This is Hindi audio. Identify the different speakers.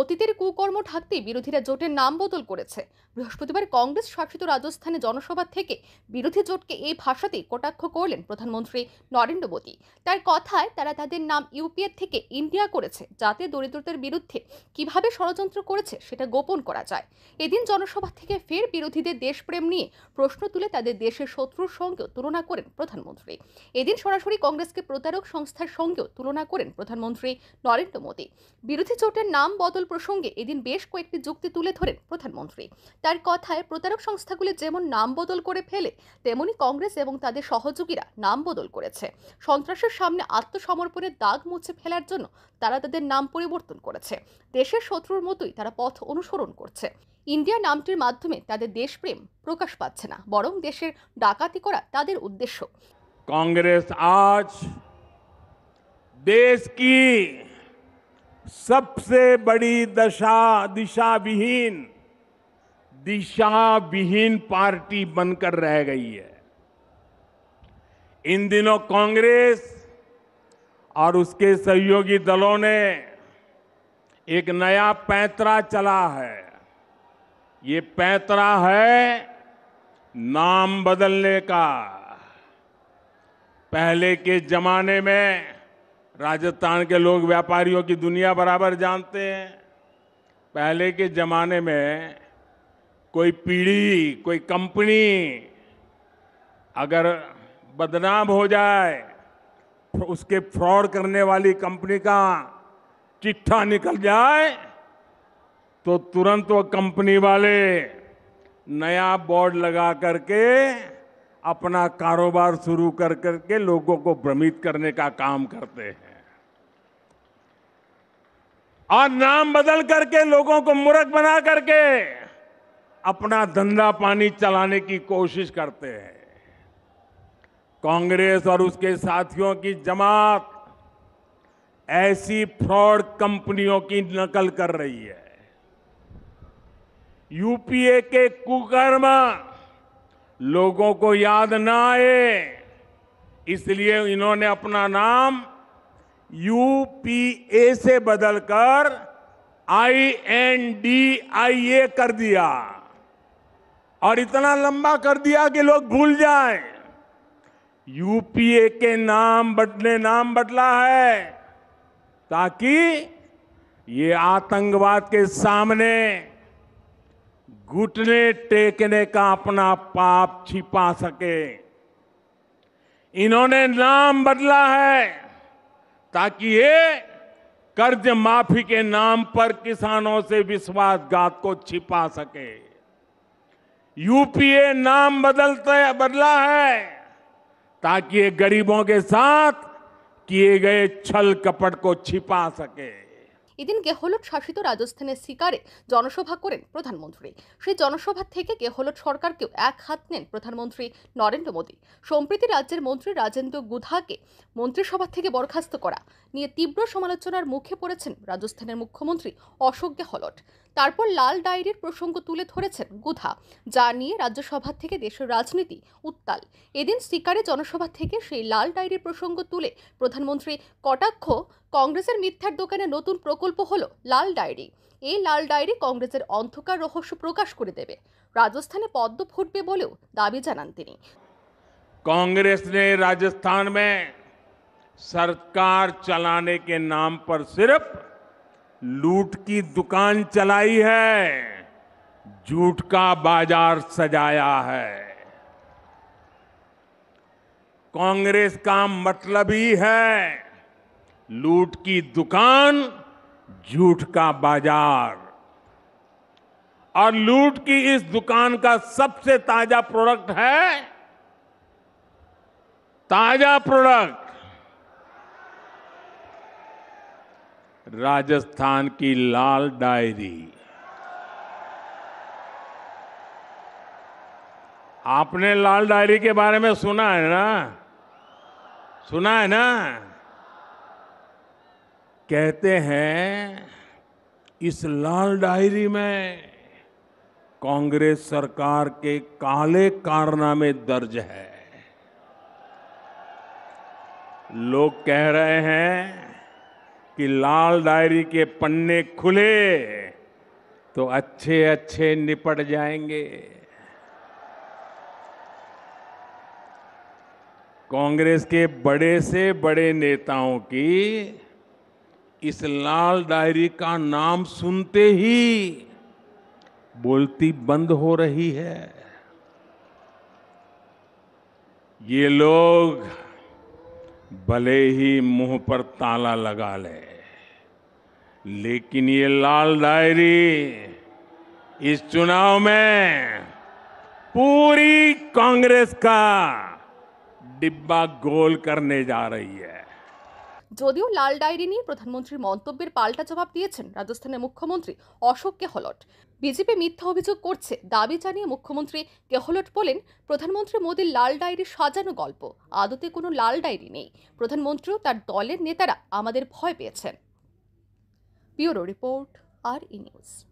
Speaker 1: অতীতের কুকর্ম ঢাকতে বিরোধীরা জোটের নাম বদল করেছে বৃহস্পতিবার কংগ্রেস শাসিত রাজস্থানে জনসভা থেকে বিরোধী জোটকে এই ভাষাতেই কটাক্ষ করলেন প্রধানমন্ত্রী নরেন্দ্র মোদী তার কথায় তারা তাদের নাম ইউপিএ থেকে ইন্ডিয়া করেছে যাতে দরিদ্রতার বিরুদ্ধে কিভাবে ষড়যন্ত্র করেছে সেটা গোপন করা যায় এদিন জনসভা থেকে ফের বিরোধীদের দেশপ্রেম নিয়ে প্রশ্ন তুলে তাদের দেশের শত্রুর সঙ্গেও তুলনা করেন প্রধানমন্ত্রী এদিন সরাসরি কংগ্রেসকে প্রতারক সংস্থার সঙ্গেও তুলনা করেন প্রধানমন্ত্রী নরেন্দ্র মোদী বিরোধী জোটের নাম বদল বদল প্রসঙ্গে এদিন বেশ কয়েকটি যুক্তি তুলে ধরেন প্রধানমন্ত্রী তার কথায় প্রতারক সংস্থাগুলি যেমন নাম বদল করে ফেলে তেমনি কংগ্রেস এবং তাদের সহযোগীরা নাম বদল করেছে সন্ত্রাসের সামনে আত্মসমর্পণের দাগ মুছে ফেলার জন্য তারা তাদের নাম পরিবর্তন করেছে দেশের শত্রুর মতোই তারা পথ অনুসরণ করছে ইন্ডিয়া নামটির মাধ্যমে তাদের দেশপ্রেম প্রকাশ পাচ্ছে না বরং দেশের ডাকাতি করা তাদের উদ্দেশ্য
Speaker 2: কংগ্রেস আজ দেশ কি सबसे बड़ी दशा दिशा विहीन दिशा विहीन पार्टी बनकर रह गई है इन दिनों कांग्रेस और उसके सहयोगी दलों ने एक नया पैतरा चला है ये पैतरा है नाम बदलने का पहले के जमाने में राजस्थान के लोग व्यापारियों की दुनिया बराबर जानते हैं पहले के ज़माने में कोई पीढ़ी कोई कंपनी अगर बदनाम हो जाए तो उसके फ्रॉड करने वाली कंपनी का चिट्ठा निकल जाए तो तुरंत वो कंपनी वाले नया बोर्ड लगा करके अपना कारोबार शुरू कर करके लोगों को भ्रमित करने का काम करते हैं और नाम बदल करके लोगों को मूर्ख बना करके अपना धंधा पानी चलाने की कोशिश करते हैं कांग्रेस और उसके साथियों की जमात ऐसी फ्रॉड कंपनियों की नकल कर रही है यूपीए के कुकर्म लोगों को याद ना आए इसलिए इन्होंने अपना नाम यूपीए से बदलकर आई एन डी आई ए कर दिया और इतना लंबा कर दिया कि लोग भूल जाएं यूपीए के नाम बदले नाम बदला है ताकि ये आतंकवाद के सामने घुटने टेकने का अपना पाप छिपा सके इन्होंने नाम बदला है ताकि ये कर्ज माफी के नाम पर किसानों से विश्वासघात को छिपा सके यूपीए नाम बदलते बदला है ताकि ये गरीबों के साथ किए गए छल कपट को छिपा सके
Speaker 1: এদিন গেহলট শাসিত রাজস্থানের শিকারে জনসভা করেন প্রধানমন্ত্রী সেই জনসভা থেকে গেহলট সরকারকেও এক হাত নেন প্রধানমন্ত্রী নরেন্দ্র মোদী সম্প্রতি রাজ্যের মন্ত্রী রাজেন্দ্র গুধাকে মন্ত্রিসভা থেকে বরখাস্ত করা নিয়ে তীব্র সমালোচনার মুখে পড়েছেন রাজস্থানের মুখ্যমন্ত্রী অশোক গেহলট তারপর লাল ডায়েরির প্রসঙ্গ তুলে ধরেছেন গুধা যা নিয়ে রাজ্যসভা থেকে দেশের রাজনীতি উত্তাল এদিন স্পিকারে জনসভা থেকে সেই লাল ডায়েরির প্রসঙ্গ তুলে প্রধানমন্ত্রী কটাক্ষ কংগ্রেসের মিথ্যার দোকানে নতুন প্রকল্প হলো লাল ডায়েরি এই লাল ডায়েরি কংগ্রেসের অন্ধকার রহস্য প্রকাশ করে দেবে রাজস্থানে পদ্ম ফুটবে বলেও দাবি জানান তিনি
Speaker 2: কংগ্রেস রাজস্থান राजस्थान में सरकार चलाने के नाम लूट की दुकान चलाई है झूठ का बाजार सजाया है कांग्रेस का मतलब ही है लूट की दुकान झूठ का बाजार और लूट की इस दुकान का सबसे ताजा प्रोडक्ट है ताजा प्रोडक्ट राजस्थान की लाल डायरी आपने लाल डायरी के बारे में सुना है ना सुना है ना कहते हैं इस लाल डायरी में कांग्रेस सरकार के काले कारनामे दर्ज है लोग कह रहे हैं कि लाल डायरी के पन्ने खुले तो अच्छे अच्छे निपट जाएंगे कांग्रेस के बड़े से बड़े नेताओं की इस लाल डायरी का नाम सुनते ही बोलती बंद हो रही है ये लोग भले ही मुंह पर ताला लगा ले लेकिन ये लाल डायरी इस चुनाव में पूरी कांग्रेस का डिब्बा गोल करने जा रही है
Speaker 1: যদিও লাল ডায়েরি নিয়ে প্রধানমন্ত্রীর মন্তব্যের পাল্টা জবাব দিয়েছেন রাজস্থানের মুখ্যমন্ত্রী অশোক গেহলট বিজেপি মিথ্যা অভিযোগ করছে দাবি জানিয়ে মুখ্যমন্ত্রী গেহলট বলেন প্রধানমন্ত্রী মোদীর লাল ডায়েরি সাজানো গল্প আদতে কোনো লাল ডায়েরি নেই প্রধানমন্ত্রীও তার দলের নেতারা আমাদের ভয় পেয়েছেন ব্যুরো রিপোর্ট আর ই নিউজ